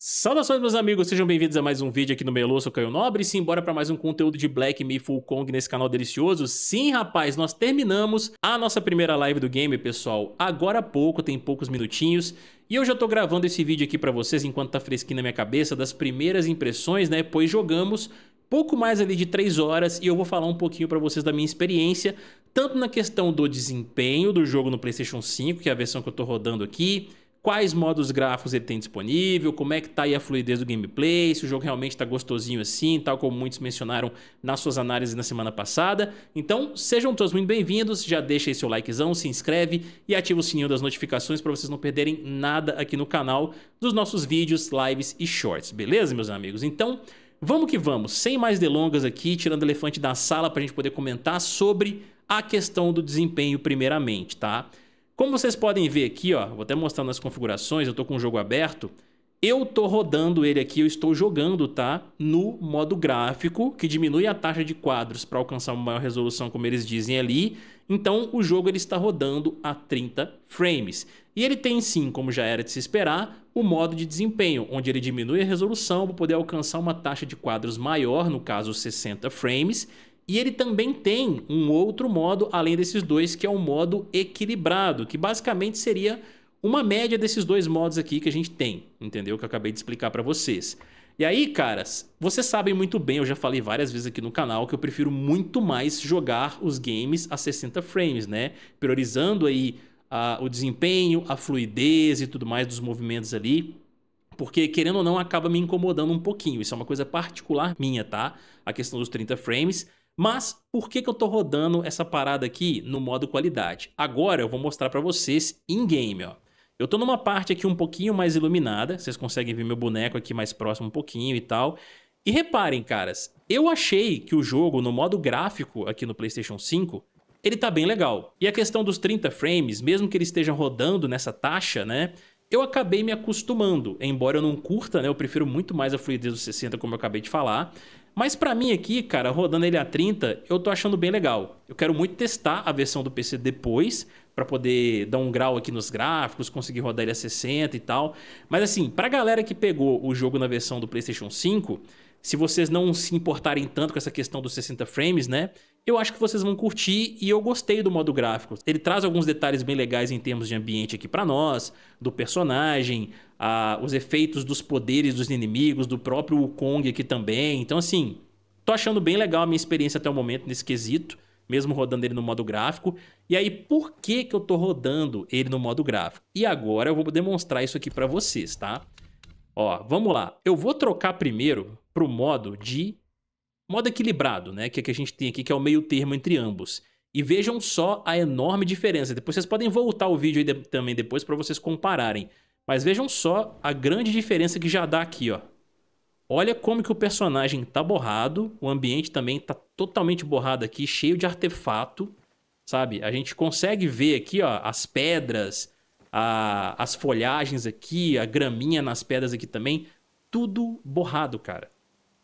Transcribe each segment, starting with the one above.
Saudações, meus amigos, sejam bem-vindos a mais um vídeo aqui no Melô, sou Caio Nobre. E sim, bora para mais um conteúdo de Black Me Full Kong nesse canal delicioso. Sim, rapaz, nós terminamos a nossa primeira live do game, pessoal, agora há pouco, tem poucos minutinhos. E eu já tô gravando esse vídeo aqui para vocês enquanto tá fresquinho na minha cabeça das primeiras impressões, né? Pois jogamos pouco mais ali de 3 horas e eu vou falar um pouquinho para vocês da minha experiência, tanto na questão do desempenho do jogo no PlayStation 5, que é a versão que eu tô rodando aqui, quais modos gráficos ele tem disponível, como é que tá aí a fluidez do gameplay, se o jogo realmente está gostosinho assim, tal como muitos mencionaram nas suas análises na semana passada. Então, sejam todos muito bem-vindos, já deixa aí seu likezão, se inscreve e ativa o sininho das notificações para vocês não perderem nada aqui no canal dos nossos vídeos, lives e shorts, beleza, meus amigos? Então, vamos que vamos, sem mais delongas aqui, tirando o elefante da sala para a gente poder comentar sobre a questão do desempenho primeiramente, tá? Tá? Como vocês podem ver aqui, ó, vou até mostrar nas configurações, eu estou com o jogo aberto. Eu estou rodando ele aqui, eu estou jogando tá? no modo gráfico, que diminui a taxa de quadros para alcançar uma maior resolução, como eles dizem ali. Então o jogo ele está rodando a 30 frames. E ele tem sim, como já era de se esperar, o modo de desempenho, onde ele diminui a resolução para poder alcançar uma taxa de quadros maior, no caso 60 frames, e ele também tem um outro modo além desses dois, que é um modo equilibrado, que basicamente seria uma média desses dois modos aqui que a gente tem, entendeu? Que eu acabei de explicar para vocês. E aí, caras, vocês sabem muito bem, eu já falei várias vezes aqui no canal que eu prefiro muito mais jogar os games a 60 frames, né? Priorizando aí o desempenho, a fluidez e tudo mais dos movimentos ali. Porque, querendo ou não, acaba me incomodando um pouquinho. Isso é uma coisa particular minha, tá? A questão dos 30 frames. Mas por que, que eu estou rodando essa parada aqui no modo qualidade? Agora eu vou mostrar para vocês in-game. Eu estou numa parte aqui um pouquinho mais iluminada, vocês conseguem ver meu boneco aqui mais próximo um pouquinho e tal. E reparem, caras, eu achei que o jogo no modo gráfico aqui no PlayStation 5 ele tá bem legal. E a questão dos 30 frames, mesmo que ele esteja rodando nessa taxa, né? Eu acabei me acostumando, embora eu não curta, né? Eu prefiro muito mais a fluidez dos 60, como eu acabei de falar. Mas para mim aqui, cara, rodando ele a 30, eu tô achando bem legal. Eu quero muito testar a versão do PC depois, para poder dar um grau aqui nos gráficos, conseguir rodar ele a 60 e tal. Mas assim, pra galera que pegou o jogo na versão do PlayStation 5, se vocês não se importarem tanto com essa questão dos 60 frames, né? Eu acho que vocês vão curtir e eu gostei do modo gráfico. Ele traz alguns detalhes bem legais em termos de ambiente aqui para nós, do personagem, a, os efeitos dos poderes dos inimigos, do próprio Wukong aqui também. Então, assim, tô achando bem legal a minha experiência até o momento nesse quesito, mesmo rodando ele no modo gráfico. E aí, por que que eu tô rodando ele no modo gráfico? E agora eu vou demonstrar isso aqui para vocês, tá? Ó, vamos lá. Eu vou trocar primeiro pro modo de modo equilibrado, né? Que é que a gente tem aqui, que é o meio termo entre ambos. E vejam só a enorme diferença. Depois vocês podem voltar o vídeo aí de, também depois para vocês compararem. Mas vejam só a grande diferença que já dá aqui, ó. Olha como que o personagem tá borrado, o ambiente também tá totalmente borrado aqui, cheio de artefato, sabe? A gente consegue ver aqui, ó, as pedras, a, as folhagens aqui, a graminha nas pedras aqui também, tudo borrado, cara.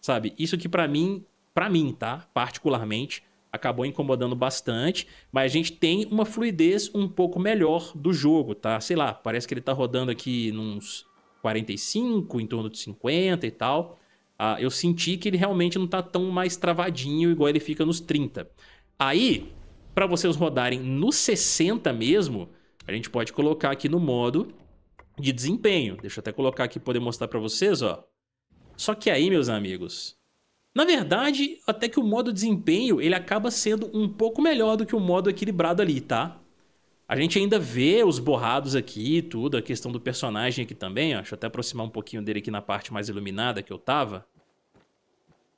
Sabe? Isso que para mim, para mim, tá? Particularmente, acabou incomodando bastante, mas a gente tem uma fluidez um pouco melhor do jogo, tá? Sei lá, parece que ele tá rodando aqui nos 45, em torno de 50 e tal. Ah, eu senti que ele realmente não tá tão mais travadinho igual ele fica nos 30. Aí, para vocês rodarem no 60 mesmo, a gente pode colocar aqui no modo de desempenho. Deixa eu até colocar aqui para poder mostrar para vocês, ó. Só que aí, meus amigos, na verdade, até que o modo desempenho ele acaba sendo um pouco melhor do que o modo equilibrado ali, tá? A gente ainda vê os borrados aqui e tudo, a questão do personagem aqui também, ó. Deixa eu até aproximar um pouquinho dele aqui na parte mais iluminada que eu tava.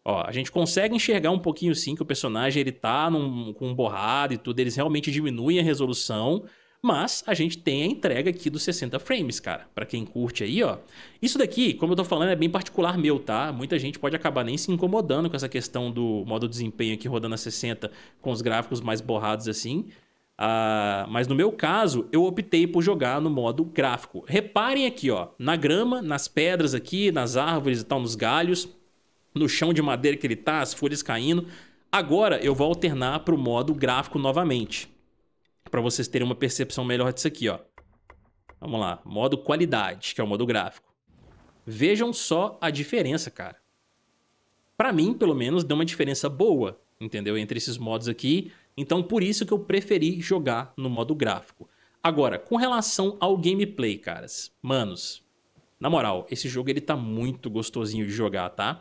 Ó, a gente consegue enxergar um pouquinho sim que o personagem ele tá num, com um borrado e tudo, eles realmente diminuem a resolução, mas a gente tem a entrega aqui dos 60 frames, cara. Para quem curte aí, ó. Isso daqui, como eu tô falando, é bem particular meu, tá? Muita gente pode acabar nem se incomodando com essa questão do modo desempenho aqui rodando a 60 com os gráficos mais borrados assim. Ah, mas no meu caso, eu optei por jogar no modo gráfico. Reparem aqui, ó, na grama, nas pedras aqui, nas árvores e tal, nos galhos, no chão de madeira que ele tá, as folhas caindo. Agora eu vou alternar para o modo gráfico novamente para vocês terem uma percepção melhor disso aqui, ó. Vamos lá, modo qualidade, que é o modo gráfico. Vejam só a diferença, cara. Para mim, pelo menos, deu uma diferença boa, entendeu? Entre esses modos aqui. Então, por isso que eu preferi jogar no modo gráfico. Agora, com relação ao gameplay, caras, manos, na moral, esse jogo ele tá muito gostosinho de jogar, tá?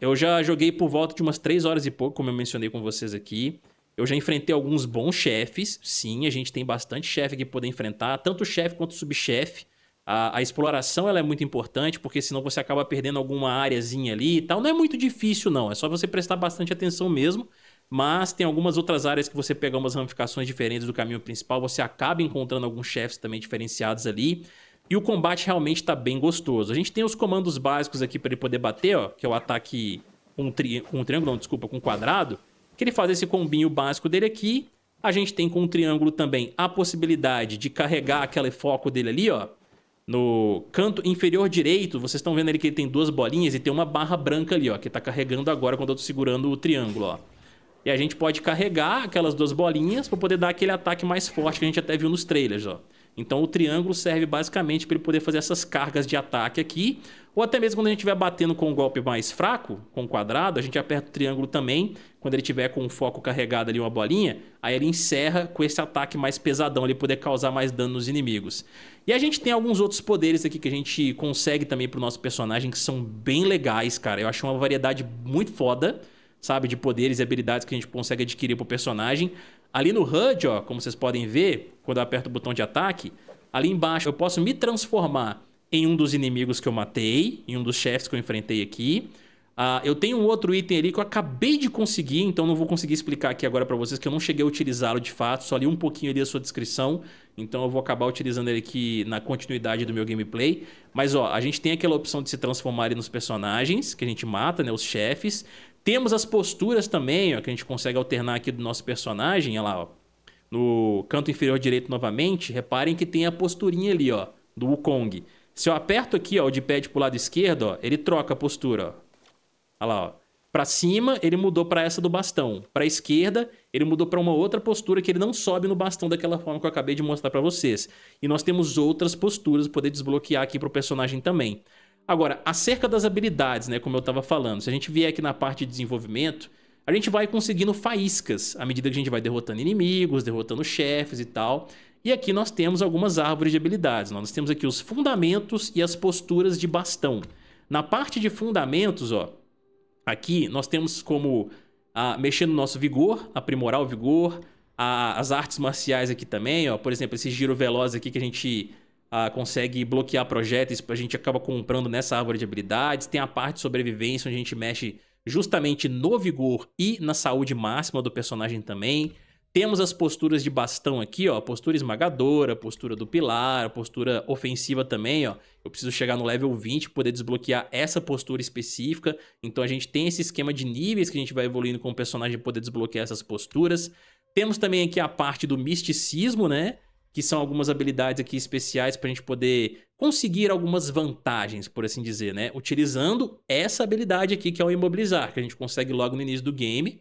Eu já joguei por volta de umas 3 horas e pouco, como eu mencionei com vocês aqui. Eu já enfrentei alguns bons chefes, sim, a gente tem bastante chefe que poder enfrentar, tanto chefe quanto subchefe. A, a, exploração ela é muito importante, porque senão você acaba perdendo alguma áreazinha ali e tal. Não é muito difícil, não. É só você prestar bastante atenção mesmo. Mas tem algumas outras áreas que você pega umas ramificações diferentes do caminho principal. Você acaba encontrando alguns chefes também diferenciados ali. E o combate realmente está bem gostoso. A gente tem os comandos básicos aqui para ele poder bater, ó, que é o ataque com, tri com um triângulo, não, desculpa, com um quadrado que ele faz esse combinho básico dele aqui. A gente tem com o triângulo também a possibilidade de carregar aquele foco dele ali, ó. No canto inferior direito, vocês estão vendo ali que ele tem duas bolinhas e tem uma barra branca ali, ó, que está carregando agora quando eu estou segurando o triângulo, ó. E a gente pode carregar aquelas duas bolinhas para poder dar aquele ataque mais forte que a gente até viu nos trailers, ó. Então o triângulo serve basicamente para ele poder fazer essas cargas de ataque aqui, ou até mesmo quando a gente estiver batendo com um golpe mais fraco, com um quadrado, a gente aperta o triângulo também, quando ele tiver com o foco carregado ali uma bolinha, aí ele encerra com esse ataque mais pesadão, ele poder causar mais dano nos inimigos. E a gente tem alguns outros poderes aqui que a gente consegue também pro nosso personagem, que são bem legais, cara. Eu acho uma variedade muito foda sabe, de poderes e habilidades que a gente consegue adquirir pro personagem. Ali no HUD, ó, como vocês podem ver, quando eu aperto o botão de ataque, ali embaixo eu posso me transformar em um dos inimigos que eu matei, em um dos chefes que eu enfrentei aqui. Uh, eu tenho um outro item ali que eu acabei de conseguir, então não vou conseguir explicar aqui agora para vocês que eu não cheguei a utilizá-lo de fato, só li um pouquinho ali a sua descrição, então eu vou acabar utilizando ele aqui na continuidade do meu gameplay. Mas ó, a gente tem aquela opção de se transformar ali nos personagens que a gente mata, né, os chefes. Temos as posturas também, ó, que a gente consegue alternar aqui do nosso personagem. Olha lá, ó. No canto inferior direito novamente, reparem que tem a posturinha ali, ó, do Wukong. Se eu aperto aqui, ó, o de pad pro lado esquerdo, ó, ele troca a postura, ó. Olha lá, ó. Pra cima, ele mudou para essa do bastão. Pra esquerda, ele mudou para uma outra postura que ele não sobe no bastão daquela forma que eu acabei de mostrar para vocês. E nós temos outras posturas para poder desbloquear aqui pro personagem também. Agora, acerca das habilidades, né, como eu estava falando, se a gente vier aqui na parte de desenvolvimento, a gente vai conseguindo faíscas à medida que a gente vai derrotando inimigos, derrotando chefes e tal. E aqui nós temos algumas árvores de habilidades. Né. Nós temos aqui os fundamentos e as posturas de bastão. Na parte de fundamentos, ó, aqui nós temos como ah, mexer no nosso vigor, aprimorar o vigor, a, ah, as artes marciais aqui também, ó, por exemplo, esse giro veloz aqui que a gente consegue bloquear projetos, a gente acaba comprando nessa árvore de habilidades. Tem a parte de sobrevivência, onde a gente mexe justamente no vigor e na saúde máxima do personagem também. Temos as posturas de bastão aqui, ó, postura esmagadora, postura do pilar, postura ofensiva também, ó. Eu preciso chegar no level 20 poder desbloquear essa postura específica. Então a gente tem esse esquema de níveis que a gente vai evoluindo com o personagem poder desbloquear essas posturas. Temos também aqui a parte do misticismo, né? que são algumas habilidades aqui especiais para a gente poder conseguir algumas vantagens, por assim dizer, né? Utilizando essa habilidade aqui que é o imobilizar, que a gente consegue logo no início do game.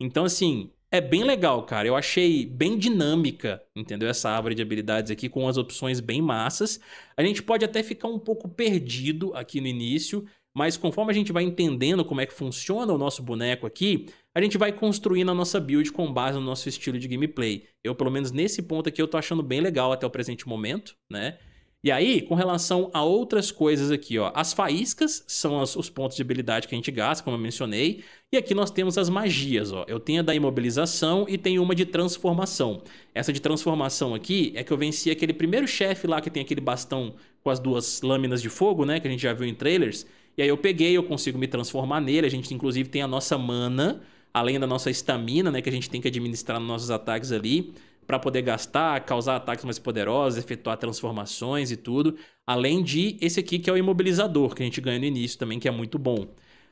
Então, assim, é bem legal, cara. Eu achei bem dinâmica, entendeu? Essa árvore de habilidades aqui com as opções bem massas. A gente pode até ficar um pouco perdido aqui no início, mas conforme a gente vai entendendo como é que funciona o nosso boneco aqui, a gente vai construindo a nossa build com base no nosso estilo de gameplay. Eu, pelo menos nesse ponto aqui, eu tô achando bem legal até o presente momento, né? E aí, com relação a outras coisas aqui, ó, as faíscas são as, os pontos de habilidade que a gente gasta, como eu mencionei, e aqui nós temos as magias, ó. Eu tenho a da imobilização e tenho uma de transformação. Essa de transformação aqui é que eu venci aquele primeiro chefe lá que tem aquele bastão com as duas lâminas de fogo, né, que a gente já viu em trailers. E aí eu peguei, eu consigo me transformar nele, a gente inclusive tem a nossa mana, além da nossa estamina, né, que a gente tem que administrar nos nossos ataques ali, para poder gastar, causar ataques mais poderosos, efetuar transformações e tudo, além de esse aqui que é o imobilizador, que a gente ganha no início também, que é muito bom.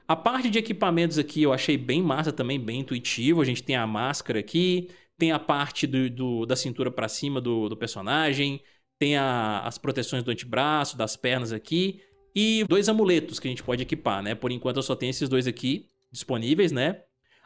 A parte de equipamentos aqui eu achei bem massa também, bem intuitivo, a gente tem a máscara aqui, tem a parte do, do da cintura para cima do, do, personagem, tem a, as proteções do antebraço, das pernas aqui, e dois amuletos que a gente pode equipar, né? Por enquanto eu só tenho esses dois aqui disponíveis, né?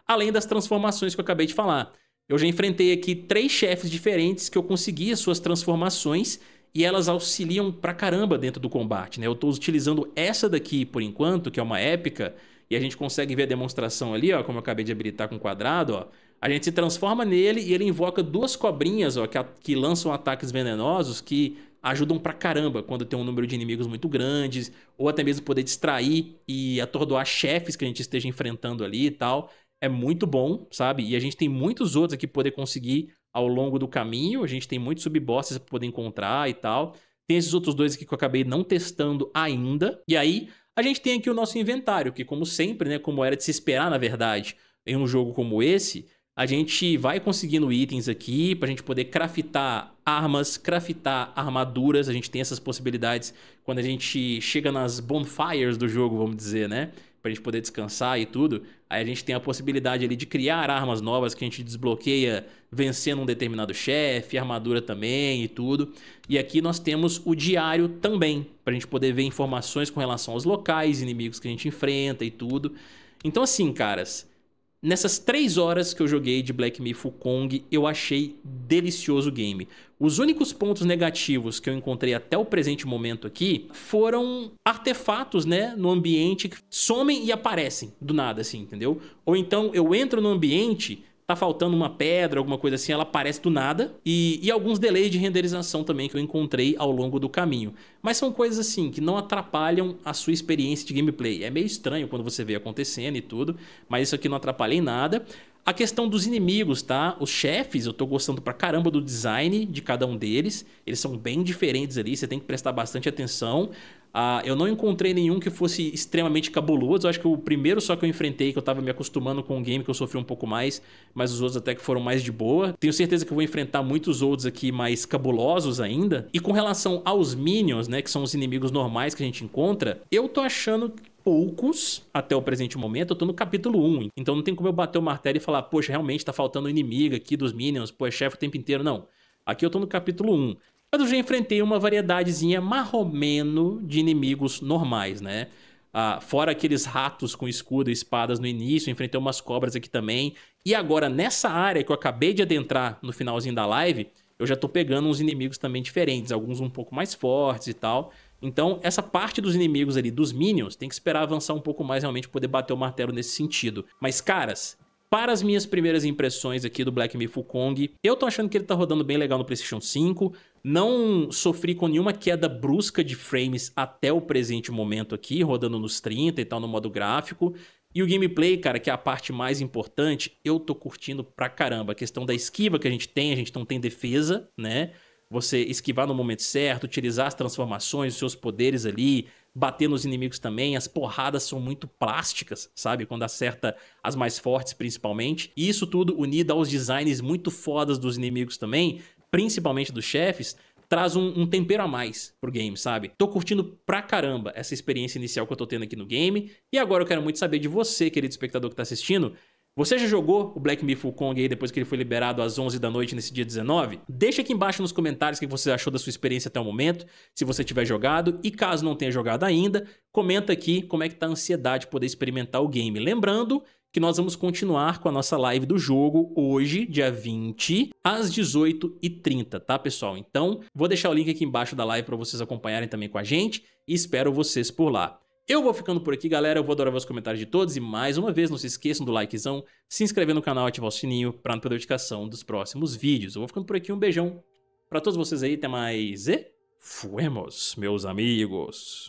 além das transformações que eu acabei de falar. Eu já enfrentei aqui três chefes diferentes que eu consegui as suas transformações e elas auxiliam pra caramba dentro do combate, né? Eu tô utilizando essa daqui por enquanto, que é uma épica, e a gente consegue ver a demonstração ali, ó, como eu acabei de habilitar com o quadrado, ó. A gente se transforma nele e ele invoca duas cobrinhas, ó, que, a, que lançam ataques venenosos que ajudam pra caramba quando tem um número de inimigos muito grandes, ou até mesmo poder distrair e atordoar chefes que a gente esteja enfrentando ali e tal é muito bom, sabe? E a gente tem muitos outros aqui poder conseguir ao longo do caminho. A gente tem muitos subbosses para poder encontrar e tal. Tem esses outros dois aqui que eu acabei não testando ainda. E aí, a gente tem aqui o nosso inventário, que como sempre, né, como era de se esperar, na verdade, em um jogo como esse, a gente vai conseguindo itens aqui pra gente poder craftar armas, craftar armaduras, a gente tem essas possibilidades quando a gente chega nas bonfires do jogo, vamos dizer, né? pra gente poder descansar e tudo, aí a gente tem a possibilidade ali de criar armas novas que a gente desbloqueia vencendo um determinado chefe, armadura também e tudo. E aqui nós temos o diário também, pra gente poder ver informações com relação aos locais, inimigos que a gente enfrenta e tudo. Então assim, caras, Nessas três horas que eu joguei de Black Myth Kong, eu achei delicioso o game. Os únicos pontos negativos que eu encontrei até o presente momento aqui foram artefatos, né, no ambiente que somem e aparecem do nada, assim, entendeu? Ou então eu entro no ambiente, tá faltando uma pedra, alguma coisa assim, ela aparece do nada. E, e alguns delays de renderização também que eu encontrei ao longo do caminho. Mas são coisas assim que não atrapalham a sua experiência de gameplay. É meio estranho quando você vê acontecendo e tudo, mas isso aqui não atrapalha em nada. A questão dos inimigos, tá? Os chefes, eu tô gostando pra caramba do design de cada um deles. Eles são bem diferentes ali, você tem que prestar bastante atenção. Uh, eu não encontrei nenhum que fosse extremamente cabuloso. Eu acho que o primeiro só que eu enfrentei, que eu tava me acostumando com o game, que eu sofri um pouco mais, mas os outros até que foram mais de boa. Tenho certeza que eu vou enfrentar muitos outros aqui mais cabulosos ainda. E com relação aos Minions, né, que são os inimigos normais que a gente encontra, eu tô achando poucos até o presente momento. Eu tô no capítulo 1, então não tem como eu bater o martelo e falar, poxa, realmente tá faltando um inimigo aqui dos Minions, pô, é chefe o tempo inteiro. Não. Aqui eu tô no capítulo 1. Mas eu já enfrentei uma variedadezinha marromeno de inimigos normais, né? Ah, fora aqueles ratos com escudo e espadas no início, enfrentei umas cobras aqui também. E agora, nessa área que eu acabei de adentrar no finalzinho da live, eu já tô pegando uns inimigos também diferentes, alguns um pouco mais fortes e tal. Então, essa parte dos inimigos ali, dos minions, tem que esperar avançar um pouco mais realmente poder bater o martelo nesse sentido. Mas, caras, para as minhas primeiras impressões aqui do Black Myth: Kong, eu tô achando que ele tá rodando bem legal no PlayStation 5. Não sofri com nenhuma queda brusca de frames até o presente momento aqui, rodando nos 30 e tal no modo gráfico. E o gameplay, cara, que é a parte mais importante, eu tô curtindo pra caramba. A questão da esquiva que a gente tem, a gente não tem defesa, né? você esquivar no momento certo, utilizar as transformações, os seus poderes ali, bater nos inimigos também. As porradas são muito plásticas, sabe? Quando acerta as mais fortes, principalmente. E isso tudo unido aos designs muito fodas dos inimigos também, principalmente dos chefes, traz um, um, tempero a mais pro game, sabe? Tô curtindo pra caramba essa experiência inicial que eu tô tendo aqui no game. E agora eu quero muito saber de você, querido espectador que tá assistindo, você já jogou o Black Myth Kong aí depois que ele foi liberado às 11 da noite nesse dia 19? Deixa aqui embaixo nos comentários o que você achou da sua experiência até o momento, se você tiver jogado e caso não tenha jogado ainda, comenta aqui como é que tá a ansiedade de poder experimentar o game. Lembrando que nós vamos continuar com a nossa live do jogo hoje, dia 20, às 18h30, tá pessoal? Então, vou deixar o link aqui embaixo da live para vocês acompanharem também com a gente e espero vocês por lá. Eu vou ficando por aqui, galera. Eu vou adorar ver os comentários de todos. E mais uma vez, não se esqueçam do likezão, se inscrever no canal, ativar o sininho para não perder a notificação dos próximos vídeos. Eu vou ficando por aqui. Um beijão para todos vocês aí. Até mais e fuemos, meus amigos.